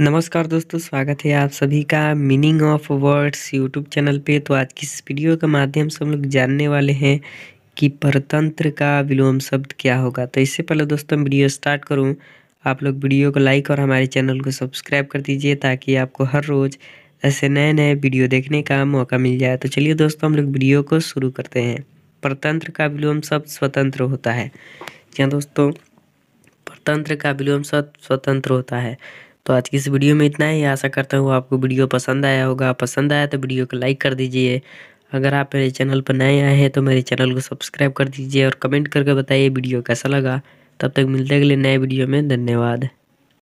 नमस्कार दोस्तों स्वागत है आप सभी का meaning of words YouTube channel पे तो आज की इस वीडियो के माध्यम से हम लोग जानने वाले हैं कि परतंत्र का विलोम शब्द क्या होगा तो इससे पहले दोस्तों वीडियो स्टार्ट करूं आप लोग वीडियो को लाइक और हमारे चैनल को सब्सक्राइब कर दीजिए ताकि आपको हर रोज़ ऐसे नए नए वीडियो देखने का मौका मिल जाए तो चलिए दोस्तों हम लोग वीडियो को शुरू करते हैं परतंत्र का विलोम शब्द स्वतंत्र होता है क्या हाँ दोस्तों परतंत्र का विलोम शब्द स्वतंत्र होता है तो आज की इस वीडियो में इतना ही आशा करता हूँ आपको वीडियो पसंद आया होगा पसंद आया तो वीडियो को लाइक कर दीजिए अगर आप मेरे चैनल पर नए आए हैं तो मेरे चैनल को सब्सक्राइब कर दीजिए और कमेंट करके बताइए वीडियो कैसा लगा तब तक मिलते अगले नए वीडियो में धन्यवाद